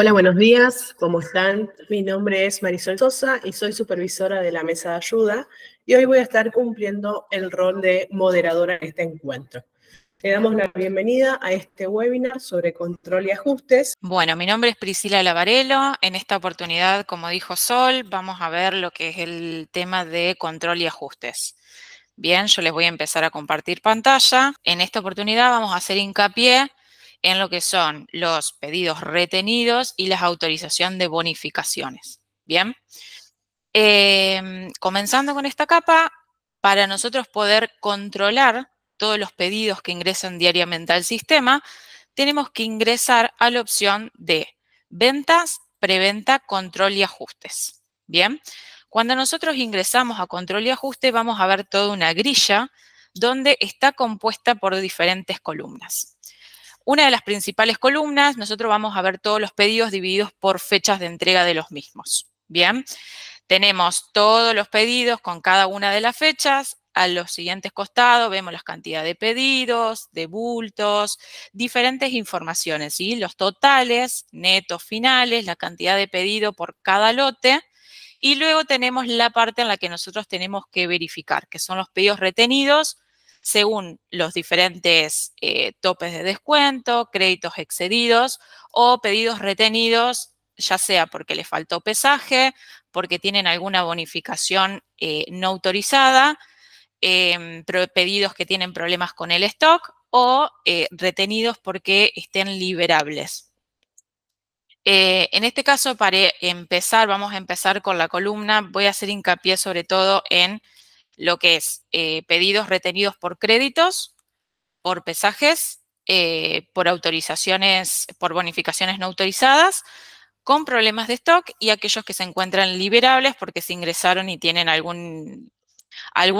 Hola, buenos días, ¿cómo están? Mi nombre es Marisol Sosa y soy supervisora de la mesa de ayuda y hoy voy a estar cumpliendo el rol de moderadora en este encuentro. Le damos la bienvenida a este webinar sobre control y ajustes. Bueno, mi nombre es Priscila Lavarello. En esta oportunidad, como dijo Sol, vamos a ver lo que es el tema de control y ajustes. Bien, yo les voy a empezar a compartir pantalla. En esta oportunidad vamos a hacer hincapié en lo que son los pedidos retenidos y las autorización de bonificaciones. Bien, em, comenzando con esta capa, para nosotros poder controlar todos los pedidos que ingresan diariamente al sistema, tenemos que ingresar a la opción de ventas, preventa, control y ajustes. Bien, cuando nosotros ingresamos a control y ajuste vamos a ver toda una grilla donde está compuesta por diferentes columnas una de las principales columnas, nosotros vamos a ver todos los pedidos divididos por fechas de entrega de los mismos. Bien, tenemos todos los pedidos con cada una de las fechas. A los siguientes costados vemos las cantidades de pedidos, de bultos, diferentes informaciones, ¿sí? los totales, netos finales, la cantidad de pedido por cada lote. Y luego tenemos la parte en la que nosotros tenemos que verificar, que son los pedidos retenidos, según los diferentes eh, topes de descuento, créditos excedidos o pedidos retenidos, ya sea porque les faltó pesaje, porque tienen alguna bonificación eh, no autorizada, em, pedidos que tienen problemas con el stock o eh, retenidos porque estén liberables. en este caso, para empezar, vamos a empezar con la columna. Voy a hacer hincapié sobre todo en lo que es eh, pedidos retenidos por créditos, por pesajes, eh, por autorizaciones, por bonificaciones no autorizadas, con problemas de stock y aquellos que se encuentran liberables porque se ingresaron y tienen algún,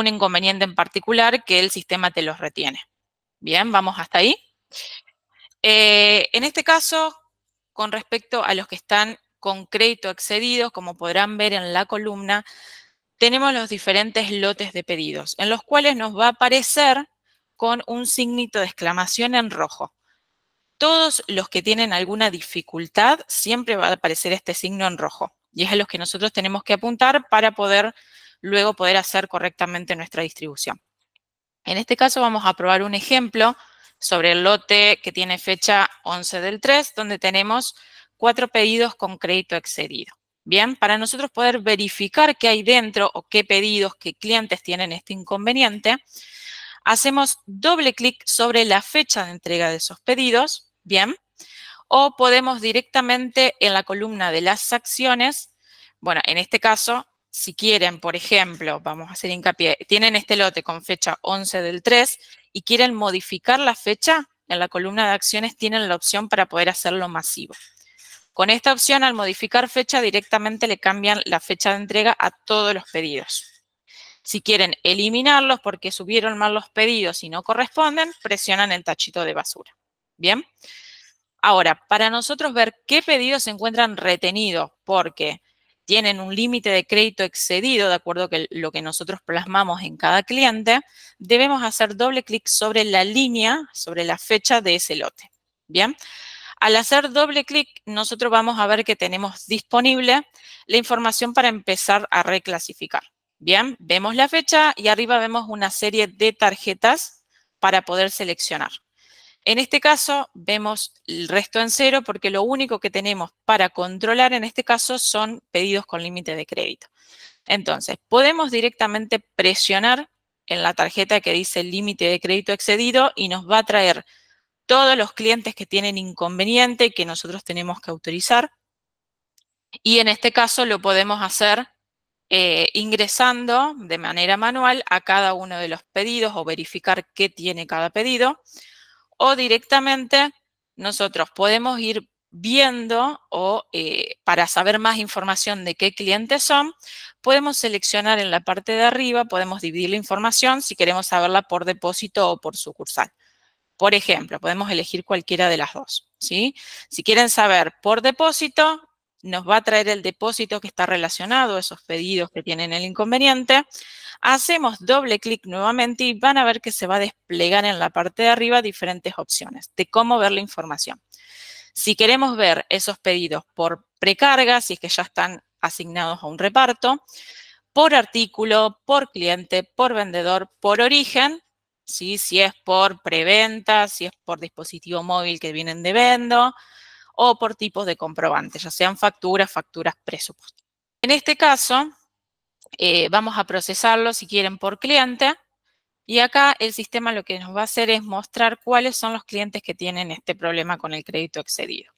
inconveniente en particular que el sistema te los retiene. Bien, vamos hasta ahí. Eh, en este caso, con respecto a los que están con crédito excedidos, como podrán ver en la columna, tenemos los diferentes lotes de pedidos, en los cuales nos va a aparecer con un signito de exclamación en rojo. Todos los que tienen alguna dificultad, siempre va a aparecer este signo en rojo. Y es a los que nosotros tenemos que apuntar para poder luego poder hacer correctamente nuestra distribución. En este caso vamos a probar un ejemplo sobre el lote que tiene fecha 11 del 3, donde tenemos cuatro pedidos con crédito excedido. Bien, para nosotros poder verificar qué hay dentro o qué pedidos, qué clientes tienen este inconveniente, hacemos doble clic sobre la fecha de entrega de esos pedidos, bien, o podemos directamente en la columna de las acciones, bueno, en este caso, si quieren, por ejemplo, vamos a hacer hincapié, tienen este lote con fecha 11 del 3 y quieren modificar la fecha, en la columna de acciones tienen la opción para poder hacerlo masivo. Con esta opción, al modificar fecha, directamente le cambian la fecha de entrega a todos los pedidos. Si quieren eliminarlos porque subieron mal los pedidos y no corresponden, presionan el tachito de basura. ¿Bien? Ahora, para nosotros ver qué pedidos se encuentran retenidos porque tienen un límite de crédito excedido, de acuerdo a lo que nosotros plasmamos en cada cliente, debemos hacer doble clic sobre la línea, sobre la fecha de ese lote. ¿Bien? Al hacer doble clic, nosotros vamos a ver que tenemos disponible la información para empezar a reclasificar. Bien, vemos la fecha y arriba vemos una serie de tarjetas para poder seleccionar. En este caso, vemos el resto en cero porque lo único que tenemos para controlar en este caso son pedidos con límite de crédito. Entonces, podemos directamente presionar en la tarjeta que dice límite de crédito excedido y nos va a traer todos los clientes que tienen inconveniente que nosotros tenemos que autorizar. Y en este caso lo podemos hacer eh, ingresando de manera manual a cada uno de los pedidos o verificar qué tiene cada pedido. O directamente nosotros podemos ir viendo o eh, para saber más información de qué clientes son, podemos seleccionar en la parte de arriba, podemos dividir la información si queremos saberla por depósito o por sucursal. Por ejemplo, podemos elegir cualquiera de las dos. ¿sí? Si quieren saber por depósito, nos va a traer el depósito que está relacionado a esos pedidos que tienen el inconveniente. Hacemos doble clic nuevamente y van a ver que se va a desplegar en la parte de arriba diferentes opciones de cómo ver la información. Si queremos ver esos pedidos por precarga, si es que ya están asignados a un reparto, por artículo, por cliente, por vendedor, por origen, si es por preventa, si es por dispositivo móvil que vienen de vendo o por tipos de comprobantes, ya sean facturas, facturas presupuesto. En este caso, eh, vamos a procesarlo, si quieren, por cliente. Y acá el sistema lo que nos va a hacer es mostrar cuáles son los clientes que tienen este problema con el crédito excedido.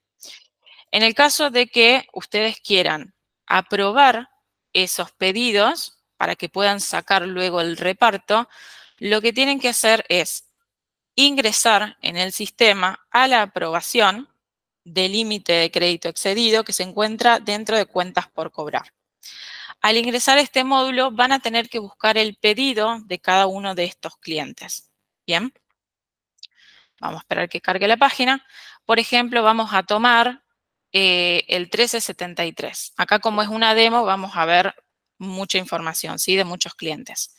En el caso de que ustedes quieran aprobar esos pedidos para que puedan sacar luego el reparto, lo que tienen que hacer es ingresar en el sistema a la aprobación del límite de crédito excedido que se encuentra dentro de cuentas por cobrar. Al ingresar a este módulo van a tener que buscar el pedido de cada uno de estos clientes. Bien, vamos a esperar que cargue la página. Por ejemplo, vamos a tomar eh, el 1373. Acá como es una demo vamos a ver mucha información, ¿sí? De muchos clientes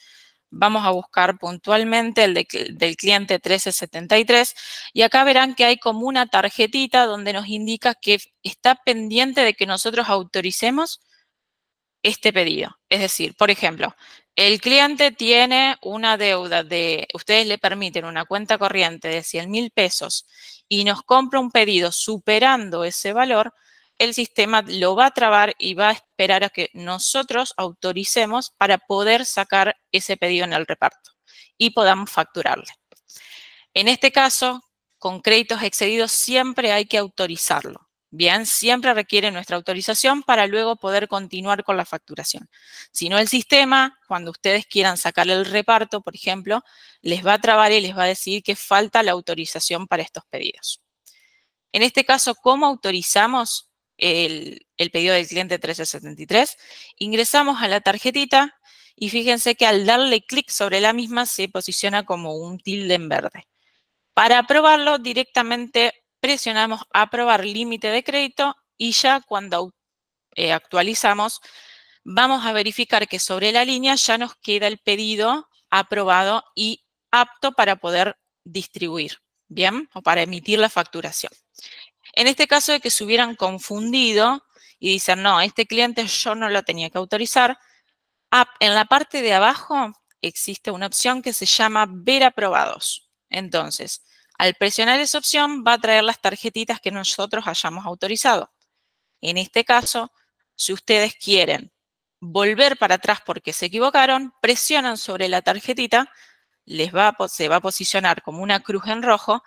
vamos a buscar puntualmente el del cliente 1373 y acá verán que hay como una tarjetita donde nos indica que está pendiente de que nosotros autoricemos este pedido. Es decir, por ejemplo, el cliente tiene una deuda de, ustedes le permiten una cuenta corriente de 100 mil pesos y nos compra un pedido superando ese valor, el sistema lo va a trabar y va a esperar a que nosotros autoricemos para poder sacar ese pedido en el reparto y podamos facturarle. En este caso, con créditos excedidos siempre hay que autorizarlo. Bien, siempre requiere nuestra autorización para luego poder continuar con la facturación. Si no, el sistema, cuando ustedes quieran sacar el reparto, por ejemplo, les va a trabar y les va a decir que falta la autorización para estos pedidos. En este caso, ¿cómo autorizamos? el, pedido del cliente 1373, ingresamos a la tarjetita y fíjense que al darle clic sobre la misma se posiciona como un tilde en verde. Para aprobarlo directamente presionamos aprobar límite de crédito y ya cuando eh, actualizamos vamos a verificar que sobre la línea ya nos queda el pedido aprobado y apto para poder distribuir, ¿bien? O para emitir la facturación. En este caso de que se hubieran confundido y dicen, no, este cliente yo no lo tenía que autorizar, ah, en la parte de abajo existe una opción que se llama ver aprobados. Entonces, al presionar esa opción va a traer las tarjetitas que nosotros hayamos autorizado. En este caso, si ustedes quieren volver para atrás porque se equivocaron, presionan sobre la tarjetita, les va se va a posicionar como una cruz en rojo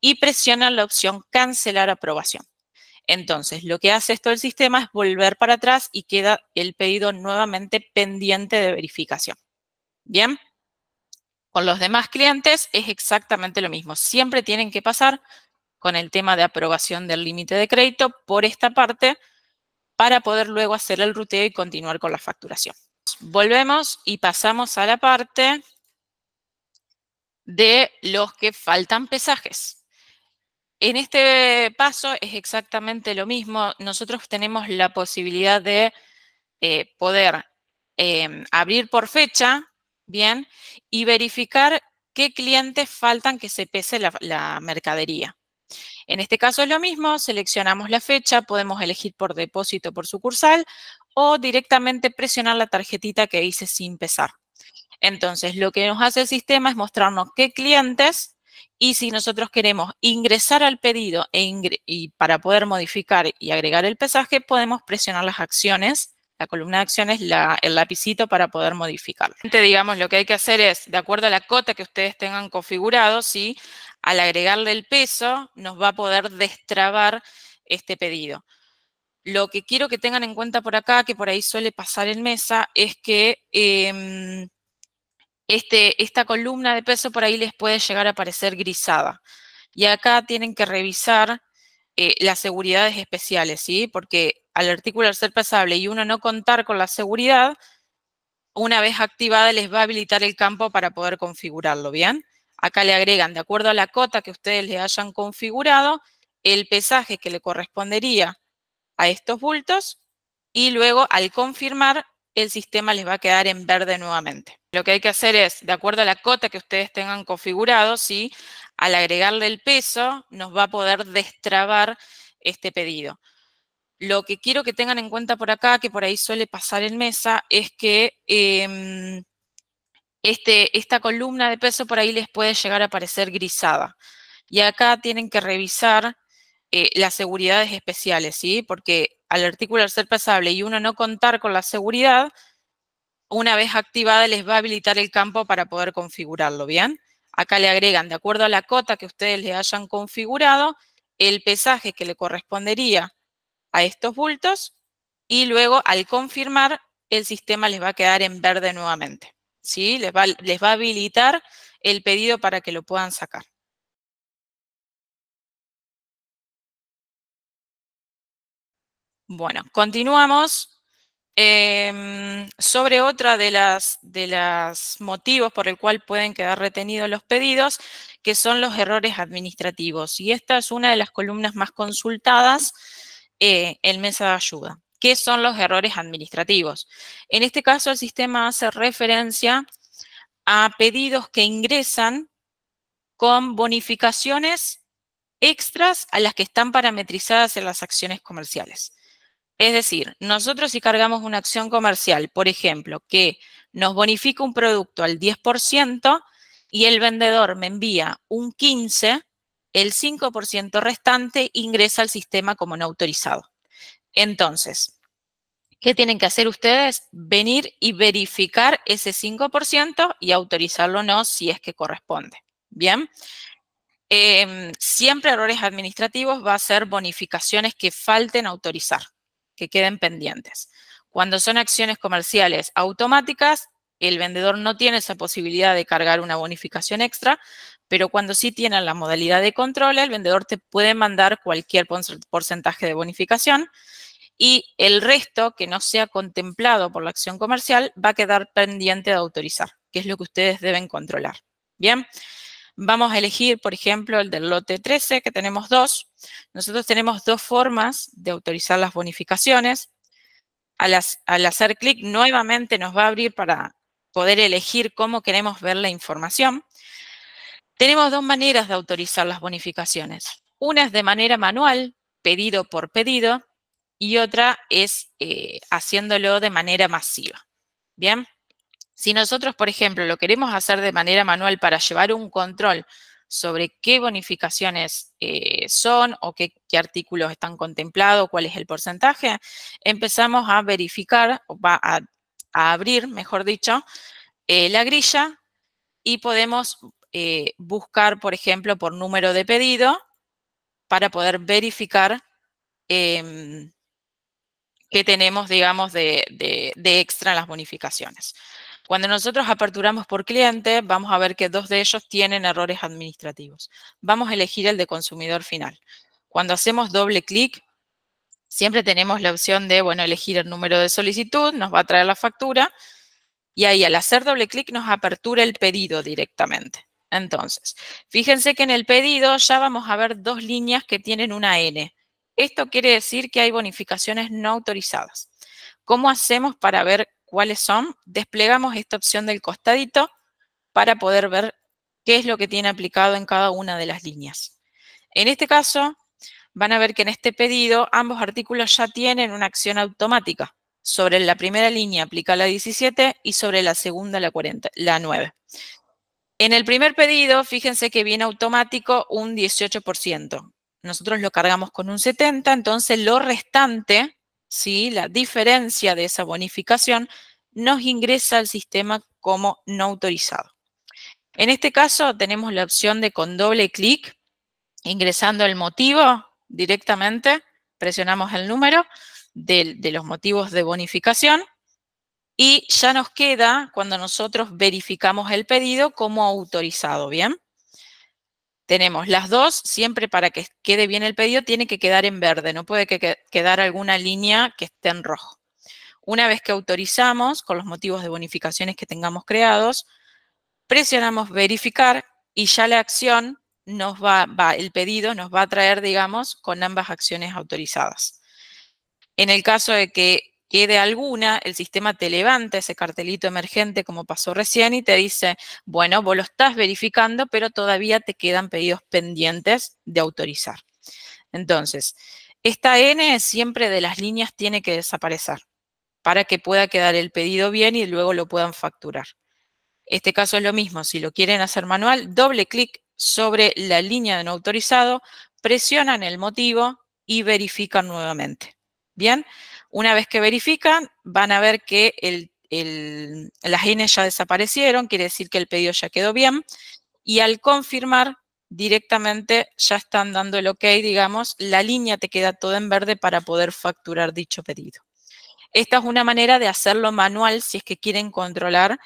y presiona la opción cancelar aprobación. Entonces, lo que hace esto el sistema es volver para atrás y queda el pedido nuevamente pendiente de verificación. ¿Bien? Con los demás clientes es exactamente lo mismo. Siempre tienen que pasar con el tema de aprobación del límite de crédito por esta parte para poder luego hacer el ruteo y continuar con la facturación. Volvemos y pasamos a la parte de los que faltan pesajes. En este paso es exactamente lo mismo. Nosotros tenemos la posibilidad de eh, poder em, abrir por fecha, bien, y verificar qué clientes faltan que se pese la, la mercadería. En este caso es lo mismo, seleccionamos la fecha, podemos elegir por depósito por sucursal o directamente presionar la tarjetita que dice sin pesar. Entonces, lo que nos hace el sistema es mostrarnos qué clientes y si nosotros queremos ingresar al pedido e y para poder modificar y agregar el pesaje, podemos presionar las acciones, la columna de acciones, el lapicito para poder modificarlo. Digamos, lo que hay que hacer es, de acuerdo a la cota que ustedes tengan configurado, ¿sí? al agregarle el peso, nos va a poder destrabar este pedido. Lo que quiero que tengan en cuenta por acá, que por ahí suele pasar en mesa, es que... Em, este, esta columna de peso por ahí les puede llegar a parecer grisada. Y acá tienen que revisar eh, las seguridades especiales, ¿sí? Porque al artículo ser pesable y uno no contar con la seguridad, una vez activada les va a habilitar el campo para poder configurarlo, ¿bien? Acá le agregan, de acuerdo a la cota que ustedes le hayan configurado, el pesaje que le correspondería a estos bultos y luego al confirmar el sistema les va a quedar en verde nuevamente. Lo que hay que hacer es, de acuerdo a la cota que ustedes tengan configurado, ¿sí? al agregarle el peso, nos va a poder destrabar este pedido. Lo que quiero que tengan en cuenta por acá, que por ahí suele pasar en mesa, es que em, este, esta columna de peso por ahí les puede llegar a parecer grisada. Y acá tienen que revisar eh, las seguridades especiales, ¿sí? Porque al artículo ser pesable y uno no contar con la seguridad, una vez activada les va a habilitar el campo para poder configurarlo, ¿bien? Acá le agregan, de acuerdo a la cota que ustedes le hayan configurado, el pesaje que le correspondería a estos bultos y luego al confirmar el sistema les va a quedar en verde nuevamente, ¿sí? Les les va a habilitar el pedido para que lo puedan sacar. Bueno, continuamos. Em, sobre otra de las, de motivos por el cual pueden quedar retenidos los pedidos, que son los errores administrativos. Y esta es una de las columnas más consultadas eh, en mesa de ayuda. ¿Qué son los errores administrativos? En este caso, el sistema hace referencia a pedidos que ingresan con bonificaciones extras a las que están parametrizadas en las acciones comerciales. Es decir, nosotros si cargamos una acción comercial, por ejemplo, que nos bonifica un producto al 10% y el vendedor me envía un 15%, el 5% restante ingresa al sistema como no autorizado. Entonces, ¿qué tienen que hacer ustedes? Venir y verificar ese 5% y autorizarlo o no si es que corresponde. Bien. Em, siempre errores administrativos va a ser bonificaciones que falten autorizar que queden pendientes. Cuando son acciones comerciales automáticas, el vendedor no tiene esa posibilidad de cargar una bonificación extra, pero cuando sí tienen la modalidad de control, el vendedor te puede mandar cualquier porcentaje de bonificación y el resto que no sea contemplado por la acción comercial va a quedar pendiente de autorizar, que es lo que ustedes deben controlar. Bien. Vamos a elegir, por ejemplo, el del lote 13, que tenemos dos. Nosotros tenemos dos formas de autorizar las bonificaciones. Al, hacer clic, nuevamente nos va a abrir para poder elegir cómo queremos ver la información. Tenemos dos maneras de autorizar las bonificaciones. Una es de manera manual, pedido por pedido, y otra es eh, haciéndolo de manera masiva. Bien. Si nosotros, por ejemplo, lo queremos hacer de manera manual para llevar un control sobre qué bonificaciones eh, son o qué, artículos están contemplados, cuál es el porcentaje, empezamos a verificar, o va a, abrir, mejor dicho, eh, la grilla y podemos eh, buscar, por ejemplo, por número de pedido para poder verificar em, qué tenemos, digamos, de, de extra las bonificaciones. Cuando nosotros aperturamos por cliente, vamos a ver que dos de ellos tienen errores administrativos. Vamos a elegir el de consumidor final. Cuando hacemos doble clic, siempre tenemos la opción de, bueno, elegir el número de solicitud, nos va a traer la factura, y ahí al hacer doble clic nos apertura el pedido directamente. Entonces, fíjense que en el pedido ya vamos a ver dos líneas que tienen una N. Esto quiere decir que hay bonificaciones no autorizadas. ¿Cómo hacemos para ver cuáles son, desplegamos esta opción del costadito para poder ver qué es lo que tiene aplicado en cada una de las líneas. En este caso, van a ver que en este pedido ambos artículos ya tienen una acción automática. Sobre la primera línea aplica la 17 y sobre la segunda la, 40, la 9. En el primer pedido, fíjense que viene automático un 18%. Nosotros lo cargamos con un 70, entonces lo restante la diferencia de esa bonificación nos ingresa al sistema como no autorizado. En este caso tenemos la opción de con doble clic, ingresando el motivo directamente, presionamos el número de los motivos de bonificación y ya nos queda cuando nosotros verificamos el pedido como autorizado, ¿bien? tenemos las dos, siempre para que quede bien el pedido, tiene que quedar en verde, no puede que quedar alguna línea que esté en rojo. Una vez que autorizamos, con los motivos de bonificaciones que tengamos creados, presionamos verificar y ya la acción nos va, va el pedido nos va a traer, digamos, con ambas acciones autorizadas. En el caso de que Quede alguna el sistema te levanta ese cartelito emergente como pasó recién y te dice, bueno, vos lo estás verificando, pero todavía te quedan pedidos pendientes de autorizar. Entonces, esta N siempre de las líneas tiene que desaparecer para que pueda quedar el pedido bien y luego lo puedan facturar. Este caso es lo mismo, si lo quieren hacer manual, doble clic sobre la línea de no autorizado, presionan el motivo y verifican nuevamente. Bien, una vez que verifican, van a ver que las N ya desaparecieron, quiere decir que el pedido ya quedó bien, y al confirmar, directamente ya están dando el ok, digamos, la línea te queda toda en verde para poder facturar dicho pedido. Esta es una manera de hacerlo manual si es que quieren controlar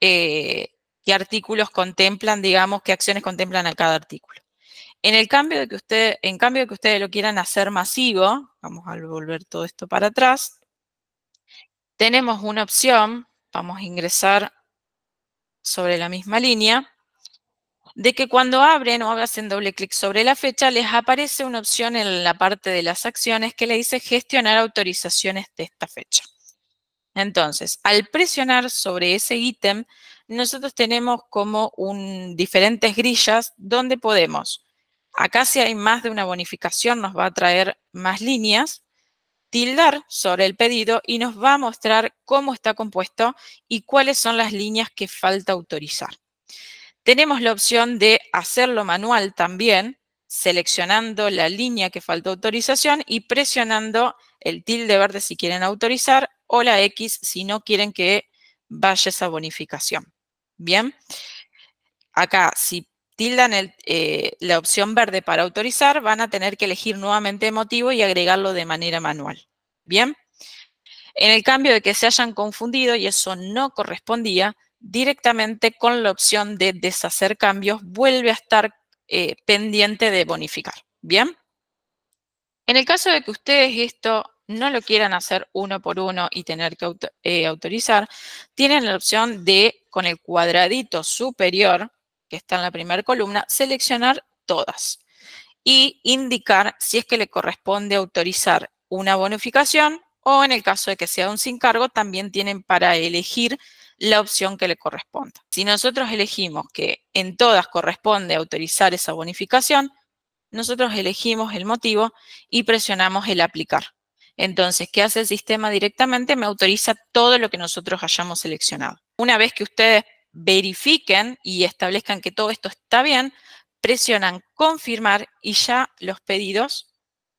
eh, qué artículos contemplan, digamos, qué acciones contemplan a cada artículo. En cambio de que usted, en cambio que ustedes lo quieran hacer masivo, vamos a volver todo esto para atrás, tenemos una opción, vamos a ingresar sobre la misma línea, de que cuando abren o hacen doble clic sobre la fecha, les aparece una opción en la parte de las acciones que le dice gestionar autorizaciones de esta fecha. Entonces, al presionar sobre ese ítem, nosotros tenemos como diferentes grillas donde podemos Acá si hay más de una bonificación nos va a traer más líneas, tildar sobre el pedido y nos va a mostrar cómo está compuesto y cuáles son las líneas que falta autorizar. Tenemos la opción de hacerlo manual también, seleccionando la línea que falta autorización y presionando el tilde verde si quieren autorizar o la X si no quieren que vaya esa bonificación. Bien, acá si tildan eh, la opción verde para autorizar, van a tener que elegir nuevamente motivo y agregarlo de manera manual. ¿Bien? En el cambio de que se hayan confundido y eso no correspondía, directamente con la opción de deshacer cambios, vuelve a estar eh, pendiente de bonificar. ¿Bien? En el caso de que ustedes esto no lo quieran hacer uno por uno y tener que eh, autorizar, tienen la opción de, con el cuadradito superior, que está en la primera columna, seleccionar todas y indicar si es que le corresponde autorizar una bonificación o en el caso de que sea un sin cargo, también tienen para elegir la opción que le corresponda. Si nosotros elegimos que en todas corresponde autorizar esa bonificación, nosotros elegimos el motivo y presionamos el aplicar. Entonces, ¿qué hace el sistema directamente? Me autoriza todo lo que nosotros hayamos seleccionado. Una vez que ustedes verifiquen y establezcan que todo esto está bien, presionan confirmar y ya los pedidos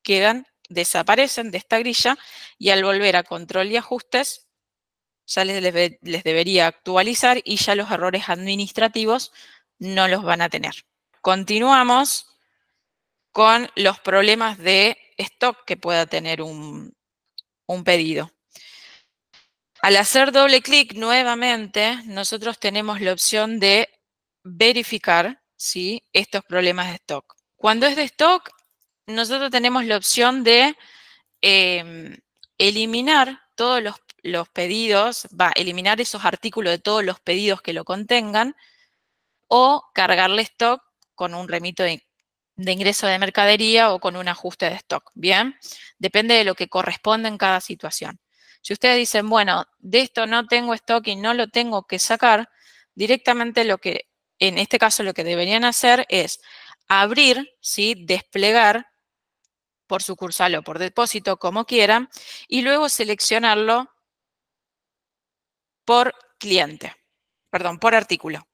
quedan, desaparecen de esta grilla y al volver a control y ajustes ya les, les debería actualizar y ya los errores administrativos no los van a tener. Continuamos con los problemas de stock que pueda tener un pedido. Al hacer doble clic nuevamente, nosotros tenemos la opción de verificar si estos problemas de stock. Cuando es de stock, nosotros tenemos la opción de em, eliminar todos los, pedidos, va, eliminar esos artículos de todos los pedidos que lo contengan o cargarle stock con un remito de, de, ingreso de mercadería o con un ajuste de stock, ¿bien? Depende de lo que corresponde en cada situación. Si ustedes dicen, bueno, de esto no tengo stock y no lo tengo que sacar, directamente lo que, en este caso, lo que deberían hacer es abrir, ¿sí? desplegar por sucursal o por depósito, como quieran, y luego seleccionarlo por cliente, perdón, por artículo.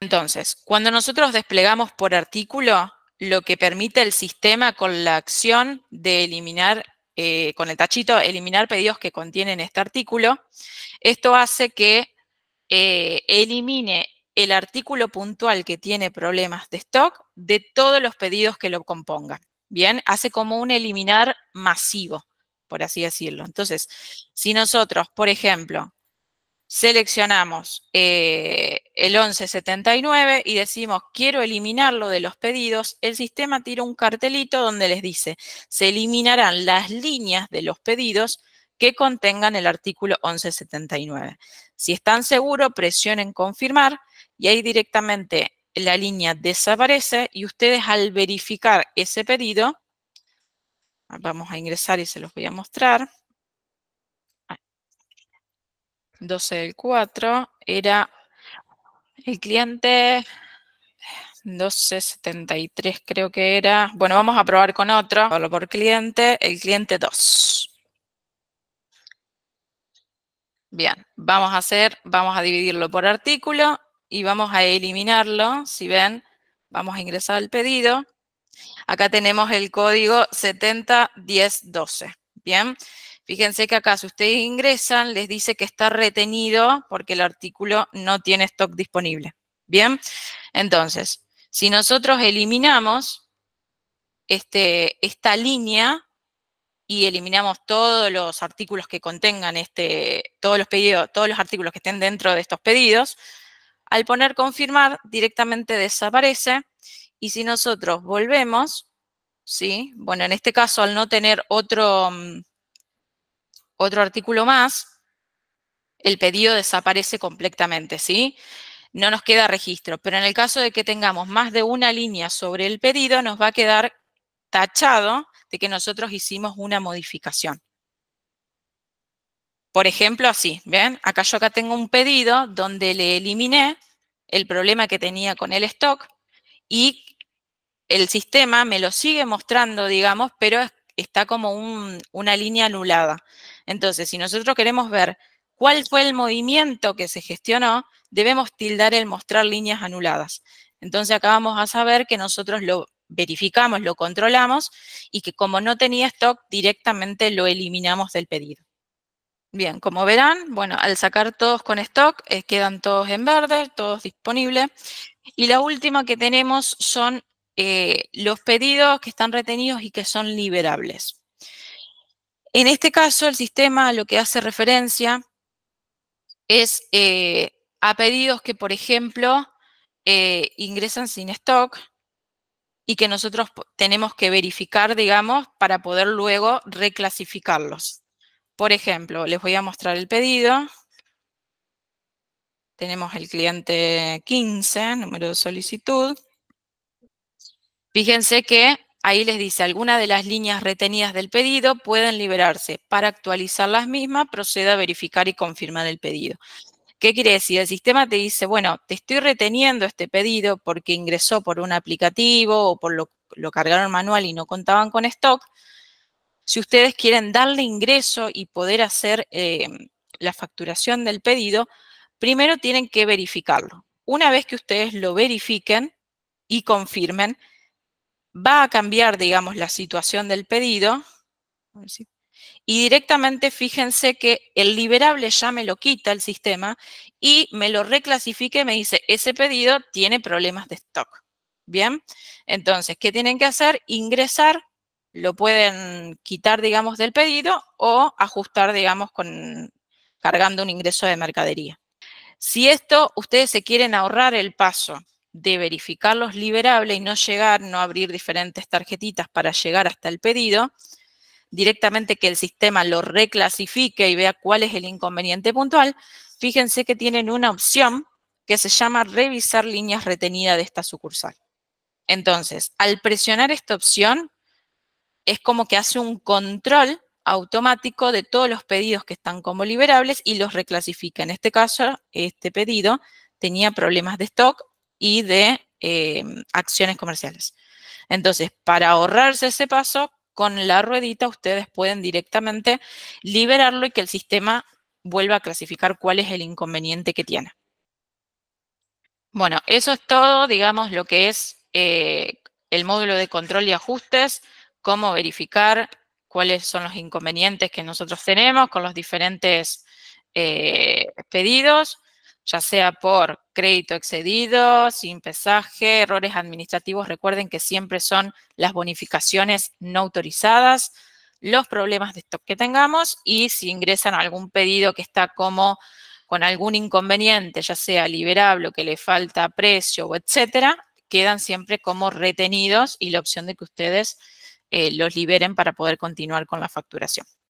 Entonces, cuando nosotros desplegamos por artículo, lo que permite el sistema con la acción de eliminar eh, con el tachito, eliminar pedidos que contienen este artículo. Esto hace que eh, elimine el artículo puntual que tiene problemas de stock de todos los pedidos que lo compongan. Bien, hace como un eliminar masivo, por así decirlo. Entonces, si nosotros, por ejemplo, seleccionamos eh, el 1179 y decimos quiero eliminarlo de los pedidos, el sistema tira un cartelito donde les dice se eliminarán las líneas de los pedidos que contengan el artículo 1179. Si están seguros, presionen confirmar y ahí directamente la línea desaparece y ustedes al verificar ese pedido, vamos a ingresar y se los voy a mostrar, 12 del 4 era el cliente 1273 creo que era. Bueno, vamos a probar con otro. Solo por cliente, el cliente 2. Bien, vamos a hacer, vamos a dividirlo por artículo y vamos a eliminarlo. Si ven, vamos a ingresar al pedido. Acá tenemos el código 701012. Bien, Fíjense que acá si ustedes ingresan les dice que está retenido porque el artículo no tiene stock disponible. Bien, entonces, si nosotros eliminamos este, esta línea y eliminamos todos los artículos que contengan este, todos los pedidos, todos los artículos que estén dentro de estos pedidos, al poner confirmar directamente desaparece y si nosotros volvemos, ¿sí? Bueno, en este caso al no tener otro, mm, otro artículo más, el pedido desaparece completamente, ¿sí? No nos queda registro, pero en el caso de que tengamos más de una línea sobre el pedido, nos va a quedar tachado de que nosotros hicimos una modificación. Por ejemplo, así, bien Acá yo acá tengo un pedido donde le eliminé el problema que tenía con el stock y el sistema me lo sigue mostrando, digamos, pero es está como una línea anulada. Entonces, si nosotros queremos ver cuál fue el movimiento que se gestionó, debemos tildar el mostrar líneas anuladas. Entonces, acá vamos a saber que nosotros lo verificamos, lo controlamos y que como no tenía stock, directamente lo eliminamos del pedido. Bien, como verán, bueno, al sacar todos con stock, eh, quedan todos en verde, todos disponibles. Y la última que tenemos son eh, los pedidos que están retenidos y que son liberables. En este caso, el sistema lo que hace referencia es eh, a pedidos que, por ejemplo, eh, ingresan sin stock y que nosotros tenemos que verificar, digamos, para poder luego reclasificarlos. Por ejemplo, les voy a mostrar el pedido. Tenemos el cliente 15, número de solicitud. Fíjense que ahí les dice, algunas de las líneas retenidas del pedido pueden liberarse. Para actualizar las mismas, proceda a verificar y confirmar el pedido. ¿Qué quiere decir? El sistema te dice, bueno, te estoy reteniendo este pedido porque ingresó por un aplicativo o por lo, lo cargaron manual y no contaban con stock. Si ustedes quieren darle ingreso y poder hacer em, la facturación del pedido, primero tienen que verificarlo. Una vez que ustedes lo verifiquen y confirmen, va a cambiar, digamos, la situación del pedido. Y directamente fíjense que el liberable ya me lo quita el sistema y me lo reclasifique, y me dice, ese pedido tiene problemas de stock. Bien, entonces, ¿qué tienen que hacer? Ingresar, lo pueden quitar, digamos, del pedido o ajustar, digamos, con, cargando un ingreso de mercadería. Si esto, ustedes se quieren ahorrar el paso de verificar los liberables y no llegar, no abrir diferentes tarjetitas para llegar hasta el pedido, directamente que el sistema lo reclasifique y vea cuál es el inconveniente puntual, fíjense que tienen una opción que se llama revisar líneas retenidas de esta sucursal. Entonces, al presionar esta opción, es como que hace un control automático de todos los pedidos que están como liberables y los reclasifica. En este caso, este pedido tenía problemas de stock, y de em, acciones comerciales. Entonces, para ahorrarse ese paso, con la ruedita ustedes pueden directamente liberarlo y que el sistema vuelva a clasificar cuál es el inconveniente que tiene. Bueno, eso es todo, digamos, lo que es eh, el módulo de control y ajustes, cómo verificar cuáles son los inconvenientes que nosotros tenemos con los diferentes eh, pedidos ya sea por crédito excedido, sin pesaje, errores administrativos, recuerden que siempre son las bonificaciones no autorizadas, los problemas de stock que tengamos y si ingresan algún pedido que está como con algún inconveniente, ya sea liberable o que le falta precio o etcétera, quedan siempre como retenidos y la opción de que ustedes eh, los liberen para poder continuar con la facturación.